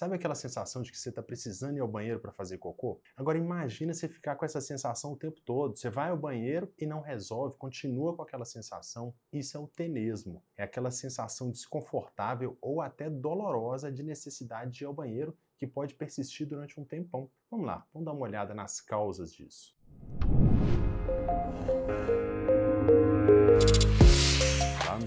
Sabe aquela sensação de que você está precisando ir ao banheiro para fazer cocô? Agora imagina você ficar com essa sensação o tempo todo. Você vai ao banheiro e não resolve, continua com aquela sensação. Isso é o tenesmo. É aquela sensação desconfortável ou até dolorosa de necessidade de ir ao banheiro que pode persistir durante um tempão. Vamos lá, vamos dar uma olhada nas causas disso. Música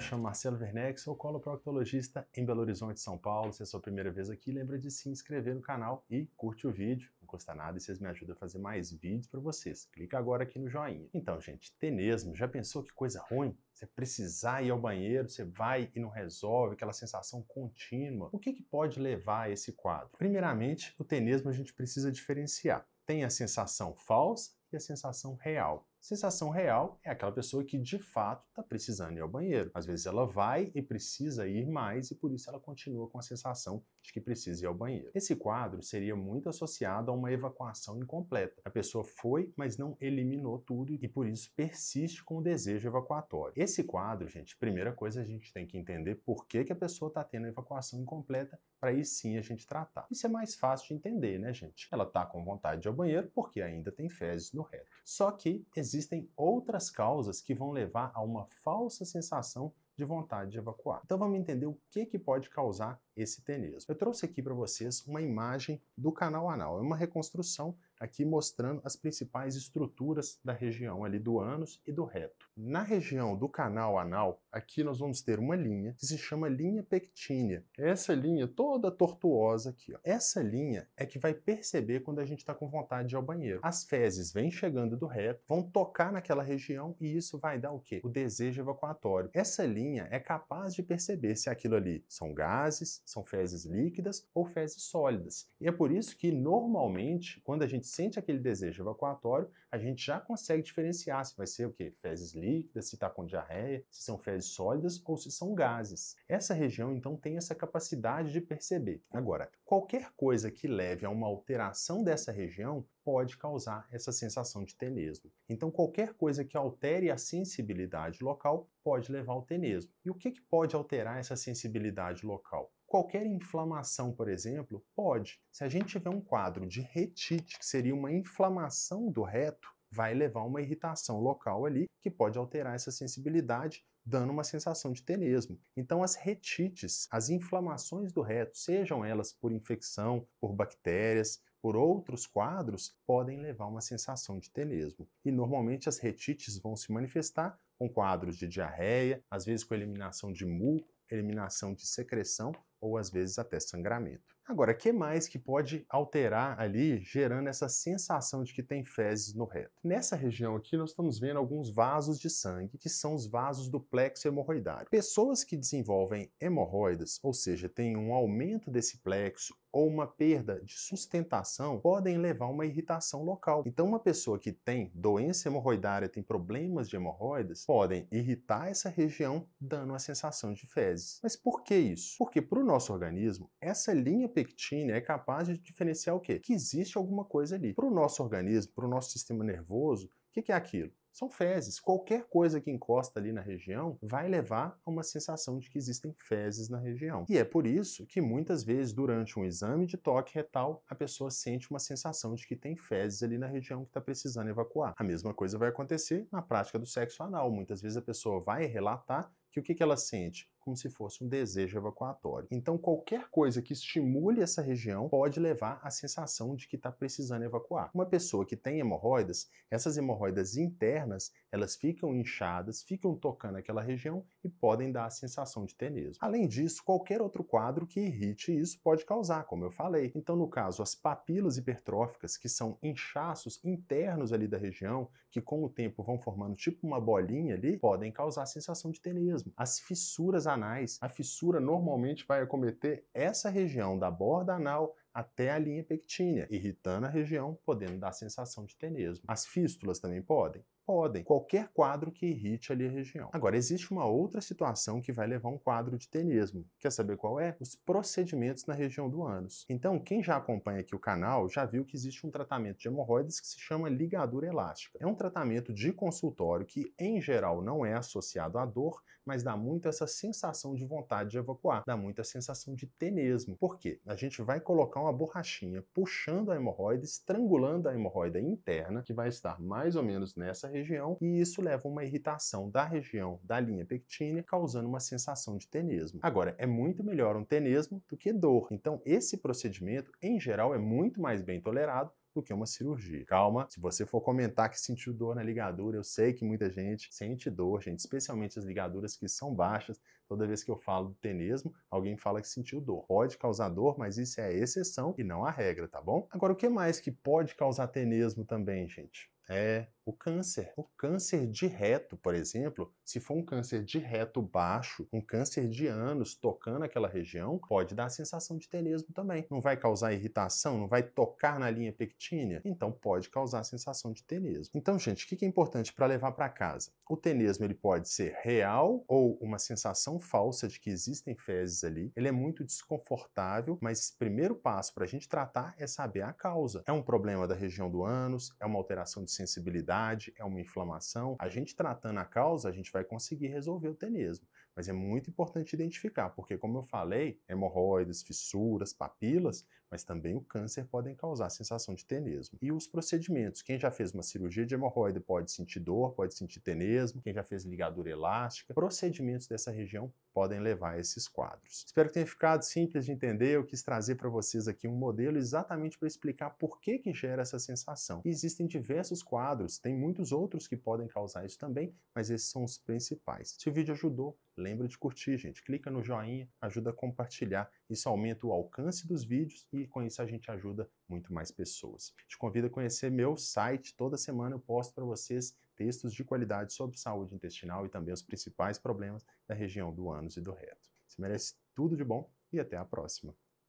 chamo Marcelo Werneck, sou coloproctologista em Belo Horizonte, São Paulo. Se é a sua primeira vez aqui, lembra de se inscrever no canal e curte o vídeo. Não custa nada e vocês me ajudam a fazer mais vídeos para vocês. Clica agora aqui no joinha. Então, gente, tenesmo. Já pensou que coisa ruim? Você precisar ir ao banheiro, você vai e não resolve, aquela sensação contínua. O que, que pode levar a esse quadro? Primeiramente, o tenesmo a gente precisa diferenciar. Tem a sensação falsa e a sensação real. Sensação real é aquela pessoa que de fato está precisando ir ao banheiro. Às vezes ela vai e precisa ir mais e por isso ela continua com a sensação de que precisa ir ao banheiro. Esse quadro seria muito associado a uma evacuação incompleta. A pessoa foi, mas não eliminou tudo e por isso persiste com o desejo evacuatório. Esse quadro, gente, primeira coisa a gente tem que entender por que, que a pessoa está tendo evacuação incompleta para aí sim a gente tratar. Isso é mais fácil de entender, né, gente? Ela está com vontade de ir ao banheiro porque ainda tem fezes no reto. Só que existem outras causas que vão levar a uma falsa sensação de vontade de evacuar. Então vamos entender o que, que pode causar esse tenesmo. Eu trouxe aqui para vocês uma imagem do canal anal, é uma reconstrução aqui mostrando as principais estruturas da região ali do ânus e do reto. Na região do canal anal, aqui nós vamos ter uma linha que se chama linha pectínea. Essa linha toda tortuosa aqui, ó. Essa linha é que vai perceber quando a gente está com vontade de ir ao banheiro. As fezes vêm chegando do reto, vão tocar naquela região e isso vai dar o quê? O desejo evacuatório. Essa linha é capaz de perceber se aquilo ali são gases, são fezes líquidas ou fezes sólidas. E é por isso que, normalmente, quando a gente sente aquele desejo evacuatório, a gente já consegue diferenciar se vai ser o que? Fezes líquidas, se está com diarreia, se são fezes sólidas ou se são gases. Essa região, então, tem essa capacidade de perceber. Agora, qualquer coisa que leve a uma alteração dessa região pode causar essa sensação de tenesmo. Então, qualquer coisa que altere a sensibilidade local pode levar ao tenesmo. E o que, que pode alterar essa sensibilidade local? Qualquer inflamação, por exemplo, pode. Se a gente tiver um quadro de retite, que seria uma inflamação do reto, vai levar uma irritação local ali que pode alterar essa sensibilidade dando uma sensação de tenesmo. Então, as retites, as inflamações do reto, sejam elas por infecção, por bactérias, por outros quadros, podem levar uma sensação de tenesmo. E normalmente as retites vão se manifestar com quadros de diarreia, às vezes com eliminação de muco, eliminação de secreção ou às vezes até sangramento. Agora, o que mais que pode alterar ali, gerando essa sensação de que tem fezes no reto? Nessa região aqui, nós estamos vendo alguns vasos de sangue, que são os vasos do plexo hemorroidário. Pessoas que desenvolvem hemorroidas, ou seja, têm um aumento desse plexo ou uma perda de sustentação podem levar a uma irritação local. Então, uma pessoa que tem doença hemorroidária, tem problemas de hemorroidas, podem irritar essa região, dando a sensação de fezes. Mas por que isso? Porque para o nosso organismo, essa linha pectínea é capaz de diferenciar o quê? Que existe alguma coisa ali. Para o nosso organismo, para o nosso sistema nervoso, o que, que é aquilo? são fezes. Qualquer coisa que encosta ali na região vai levar a uma sensação de que existem fezes na região. E é por isso que muitas vezes durante um exame de toque retal, a pessoa sente uma sensação de que tem fezes ali na região que está precisando evacuar. A mesma coisa vai acontecer na prática do sexo anal. Muitas vezes a pessoa vai relatar que o que, que ela sente? como se fosse um desejo evacuatório. Então, qualquer coisa que estimule essa região pode levar à sensação de que está precisando evacuar. Uma pessoa que tem hemorroidas, essas hemorroidas internas, elas ficam inchadas, ficam tocando aquela região e podem dar a sensação de tenesmo. Além disso, qualquer outro quadro que irrite isso pode causar, como eu falei. Então, no caso, as papilas hipertróficas, que são inchaços internos ali da região, que com o tempo vão formando tipo uma bolinha ali, podem causar a sensação de tenesmo. As fissuras anais, a fissura normalmente vai acometer essa região da borda anal até a linha pectínea, irritando a região, podendo dar a sensação de tenesmo. As fístulas também podem? Podem, qualquer quadro que irrite ali a região. Agora, existe uma outra situação que vai levar um quadro de tenesmo. Quer saber qual é? Os procedimentos na região do ânus. Então, quem já acompanha aqui o canal já viu que existe um tratamento de hemorroidas que se chama ligadura elástica. É um tratamento de consultório que, em geral, não é associado à dor, mas dá muito essa sensação de vontade de evacuar, dá muito a sensação de tenesmo. Por quê? A gente vai colocar uma borrachinha puxando a hemorroida, estrangulando a hemorroida interna, que vai estar mais ou menos nessa região e isso leva a uma irritação da região da linha pectínea, causando uma sensação de tenesmo. Agora, é muito melhor um tenesmo do que dor, então esse procedimento, em geral, é muito mais bem tolerado do que uma cirurgia. Calma, se você for comentar que sentiu dor na ligadura, eu sei que muita gente sente dor, gente, especialmente as ligaduras que são baixas, Toda vez que eu falo do tenesmo, alguém fala que sentiu dor. Pode causar dor, mas isso é a exceção e não a regra, tá bom? Agora, o que mais que pode causar tenesmo também, gente? É o câncer. O câncer de reto, por exemplo, se for um câncer de reto baixo, um câncer de ânus tocando aquela região, pode dar a sensação de tenesmo também. Não vai causar irritação, não vai tocar na linha pectínea, então pode causar a sensação de tenesmo. Então, gente, o que é importante para levar para casa? O tenesmo ele pode ser real ou uma sensação falsa de que existem fezes ali, ele é muito desconfortável, mas primeiro passo para a gente tratar é saber a causa. É um problema da região do ânus, é uma alteração de sensibilidade, é uma inflamação. A gente tratando a causa, a gente vai conseguir resolver o tenesmo. Mas é muito importante identificar, porque como eu falei, hemorroidas, fissuras, papilas, mas também o câncer podem causar sensação de tenesmo. E os procedimentos, quem já fez uma cirurgia de hemorroida pode sentir dor, pode sentir tenesmo, quem já fez ligadura elástica, procedimentos dessa região podem levar a esses quadros. Espero que tenha ficado simples de entender, eu quis trazer para vocês aqui um modelo exatamente para explicar por que que gera essa sensação. existem diversos quadros, tem muitos outros que podem causar isso também, mas esses são os principais. Se o vídeo ajudou, Lembra de curtir, gente. Clica no joinha, ajuda a compartilhar. Isso aumenta o alcance dos vídeos e com isso a gente ajuda muito mais pessoas. Te convido a conhecer meu site. Toda semana eu posto para vocês textos de qualidade sobre saúde intestinal e também os principais problemas da região do ânus e do reto. Você merece tudo de bom e até a próxima.